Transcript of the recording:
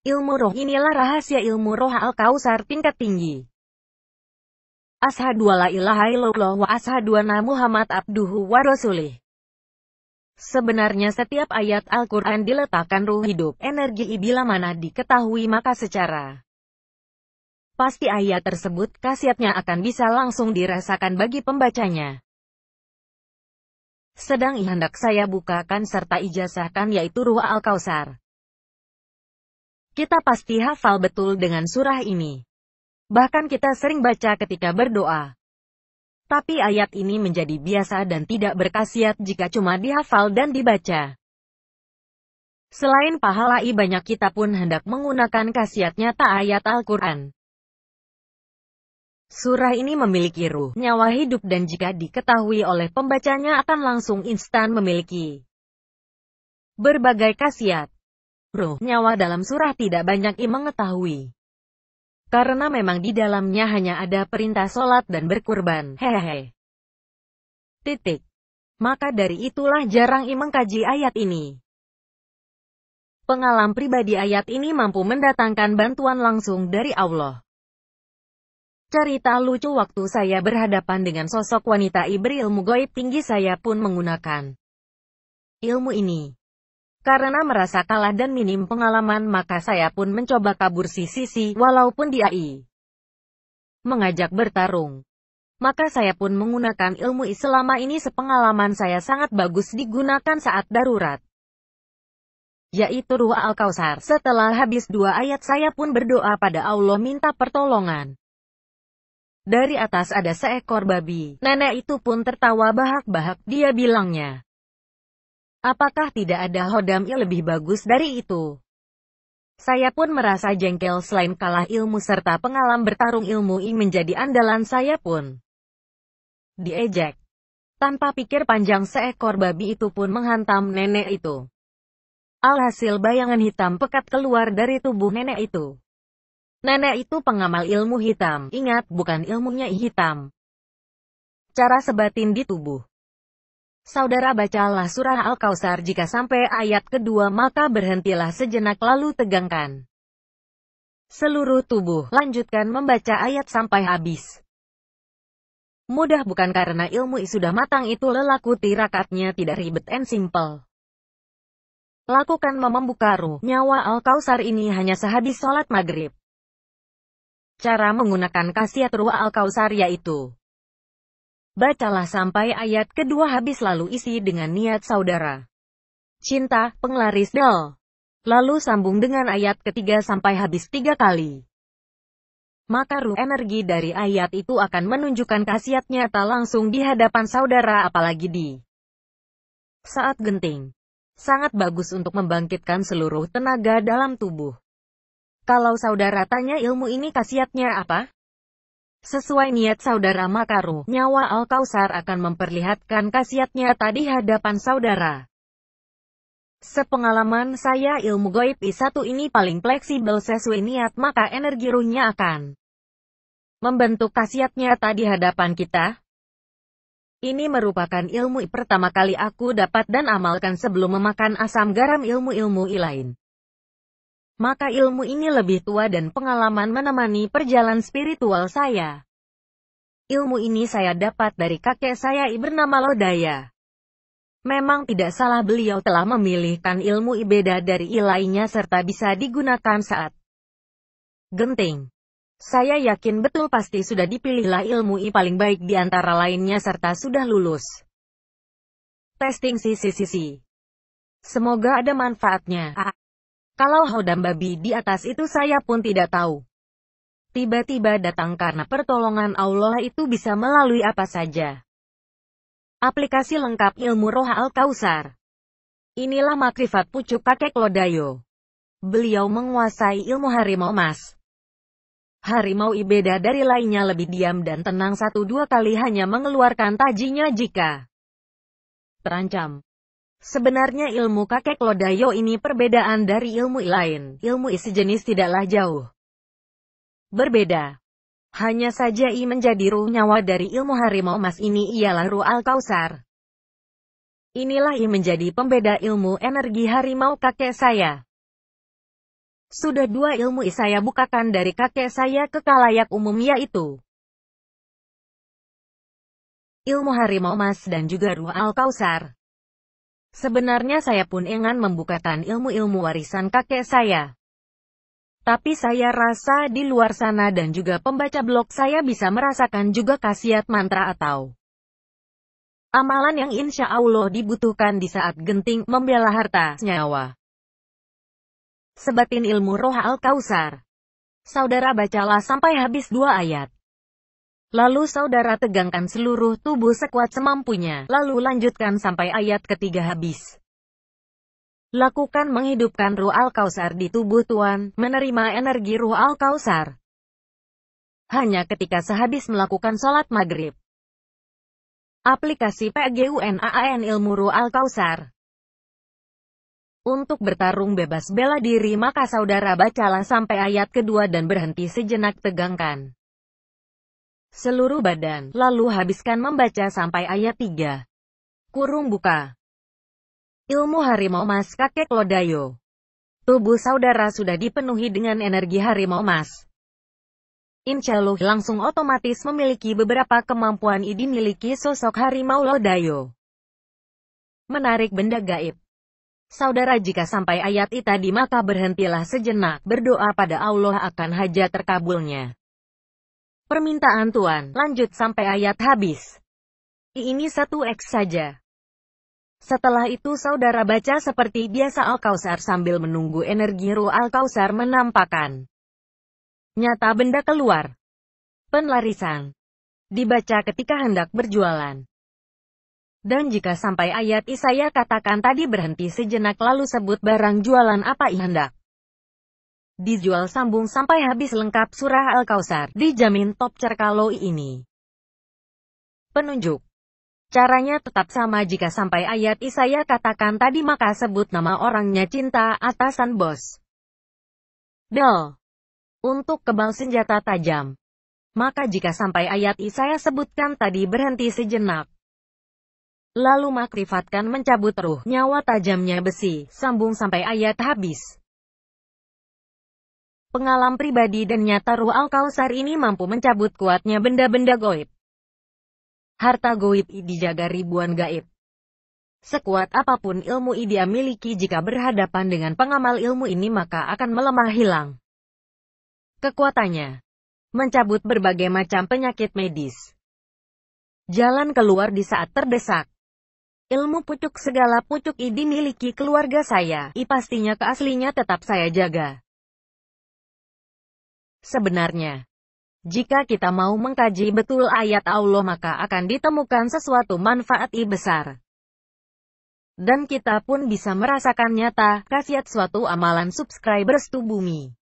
Ilmu roh inilah rahasia ilmu roh al-kausar tingkat tinggi. Ashadu ala ilaha illallah wa ashadu anna Muhammad abduhu wa rasulih. Sebenarnya setiap ayat Al-Quran diletakkan ruh hidup, energi bila mana diketahui maka secara pasti ayat tersebut khasiatnya akan bisa langsung dirasakan bagi pembacanya. Sedang hendak saya bukakan serta ijazahkan yaitu ruh Al-Kausar. Kita pasti hafal betul dengan surah ini. Bahkan kita sering baca ketika berdoa. Tapi ayat ini menjadi biasa dan tidak berkhasiat jika cuma dihafal dan dibaca. Selain pahala i banyak kita pun hendak menggunakan khasiat nyata ayat Al-Quran. Surah ini memiliki ruh, nyawa hidup dan jika diketahui oleh pembacanya akan langsung instan memiliki berbagai khasiat. Roh, nyawa dalam surah tidak banyak yang mengetahui. Karena memang di dalamnya hanya ada perintah sholat dan berkurban. Hehehe. Titik. Maka dari itulah jarang imengkaji kaji ayat ini. Pengalam pribadi ayat ini mampu mendatangkan bantuan langsung dari Allah. Cerita lucu waktu saya berhadapan dengan sosok wanita Ibril berilmu goib tinggi saya pun menggunakan ilmu ini. Karena merasa kalah dan minim pengalaman maka saya pun mencoba kabur sisi Sisi, walaupun di AI. Mengajak bertarung. Maka saya pun menggunakan ilmu I selama ini sepengalaman saya sangat bagus digunakan saat darurat. Yaitu Ruha Al-Kausar. Setelah habis dua ayat saya pun berdoa pada Allah minta pertolongan. Dari atas ada seekor babi. Nenek itu pun tertawa bahak-bahak dia bilangnya. Apakah tidak ada hodam yang lebih bagus dari itu? Saya pun merasa jengkel selain kalah ilmu serta pengalaman bertarung ilmu ini menjadi andalan saya pun. Diejek. Tanpa pikir panjang seekor babi itu pun menghantam nenek itu. Alhasil bayangan hitam pekat keluar dari tubuh nenek itu. Nenek itu pengamal ilmu hitam, ingat bukan ilmunya hitam. Cara sebatin di tubuh. Saudara bacalah surah Al-Kausar jika sampai ayat kedua maka berhentilah sejenak lalu tegangkan seluruh tubuh. Lanjutkan membaca ayat sampai habis. Mudah bukan karena ilmu sudah matang itu lelaku tirakatnya tidak ribet and simple. Lakukan membuka ruh, nyawa Al-Kausar ini hanya sehabis sholat maghrib. Cara menggunakan khasiat ruh Al-Kausar yaitu Bacalah sampai ayat kedua habis lalu isi dengan niat saudara. Cinta, penglaris dal. Lalu sambung dengan ayat ketiga sampai habis tiga kali. Maka ruh energi dari ayat itu akan menunjukkan khasiat tak langsung di hadapan saudara apalagi di saat genting. Sangat bagus untuk membangkitkan seluruh tenaga dalam tubuh. Kalau saudara tanya ilmu ini khasiatnya apa? Sesuai niat saudara Makaru, nyawa Al-Kausar akan memperlihatkan khasiatnya tadi hadapan saudara. Sepengalaman saya ilmu goib I1 ini paling fleksibel sesuai niat maka energi ruhnya akan membentuk khasiatnya tadi hadapan kita. Ini merupakan ilmu pertama kali aku dapat dan amalkan sebelum memakan asam garam ilmu-ilmu lain maka ilmu ini lebih tua dan pengalaman menemani perjalanan spiritual saya. Ilmu ini saya dapat dari kakek saya bernama Lodaya. Memang tidak salah beliau telah memilihkan ilmu ibeda dari ilainya serta bisa digunakan saat genting. Saya yakin betul pasti sudah dipilihlah ilmu I paling baik di antara lainnya serta sudah lulus. Testing CCCC. Semoga ada manfaatnya. Kalau hodam babi di atas itu saya pun tidak tahu. Tiba-tiba datang karena pertolongan Allah itu bisa melalui apa saja. Aplikasi lengkap ilmu roh Al-Kausar. Inilah makrifat pucuk kakek Lodayo. Beliau menguasai ilmu harimau emas. Harimau ibeda dari lainnya lebih diam dan tenang satu dua kali hanya mengeluarkan tajinya jika terancam. Sebenarnya ilmu kakek Lodayo ini perbedaan dari ilmu lain. Ilmu sejenis tidaklah jauh berbeda. Hanya saja i menjadi ruh nyawa dari ilmu harimau emas ini ialah ruh al-kausar. Inilah i menjadi pembeda ilmu energi harimau kakek saya. Sudah dua ilmu i saya bukakan dari kakek saya ke kalayak umum yaitu ilmu harimau emas dan juga ruh al-kausar. Sebenarnya saya pun ingin membukakan ilmu-ilmu warisan kakek saya. Tapi saya rasa di luar sana dan juga pembaca blog saya bisa merasakan juga khasiat mantra atau amalan yang insya Allah dibutuhkan di saat genting membela harta nyawa. Sebatin ilmu roh al-kausar. Saudara bacalah sampai habis dua ayat. Lalu saudara tegangkan seluruh tubuh sekuat semampunya, lalu lanjutkan sampai ayat ketiga habis. Lakukan menghidupkan ruh Al-Kausar di tubuh tuan, menerima energi ruh Al-Kausar. Hanya ketika sehabis melakukan sholat maghrib. Aplikasi PGUNAAN Ilmu Ruh Al-Kausar untuk bertarung bebas bela diri maka saudara bacalah sampai ayat kedua dan berhenti sejenak tegangkan seluruh badan, lalu habiskan membaca sampai ayat 3. Kurung buka. Ilmu harimau mas kakek Lodayo. Tubuh saudara sudah dipenuhi dengan energi harimau mas. Incaluh langsung otomatis memiliki beberapa kemampuan ini miliki sosok harimau Lodayo. Menarik benda gaib. Saudara jika sampai ayat itu tadi maka berhentilah sejenak berdoa pada Allah akan hajat terkabulnya. Permintaan Tuan. lanjut sampai ayat habis. Ini satu X saja. Setelah itu saudara baca seperti biasa Al-Kausar sambil menunggu energi ru Al-Kausar menampakkan. Nyata benda keluar. Penlarisan. Dibaca ketika hendak berjualan. Dan jika sampai ayat Isaya katakan tadi berhenti sejenak lalu sebut barang jualan apa hendak. Dijual sambung sampai habis lengkap surah Al-Kausar, dijamin top cerkaloi ini. Penunjuk Caranya tetap sama jika sampai ayat Isaya katakan tadi maka sebut nama orangnya cinta atasan bos. Bel. Untuk kebal senjata tajam. Maka jika sampai ayat Isaya sebutkan tadi berhenti sejenak. Lalu makrifatkan mencabut ruh nyawa tajamnya besi, sambung sampai ayat habis. Pengalam pribadi dan nyata Ruh Al-Kausar ini mampu mencabut kuatnya benda-benda goib. Harta goib dijaga ribuan gaib. Sekuat apapun ilmu ini dia miliki jika berhadapan dengan pengamal ilmu ini maka akan melemah hilang. Kekuatannya mencabut berbagai macam penyakit medis. Jalan keluar di saat terdesak. Ilmu pucuk segala pucuk ini miliki keluarga saya, I pastinya keaslinya tetap saya jaga. Sebenarnya, jika kita mau mengkaji betul ayat Allah maka akan ditemukan sesuatu manfaat i besar. Dan kita pun bisa merasakan nyata, khasiat suatu amalan subscribers to bumi.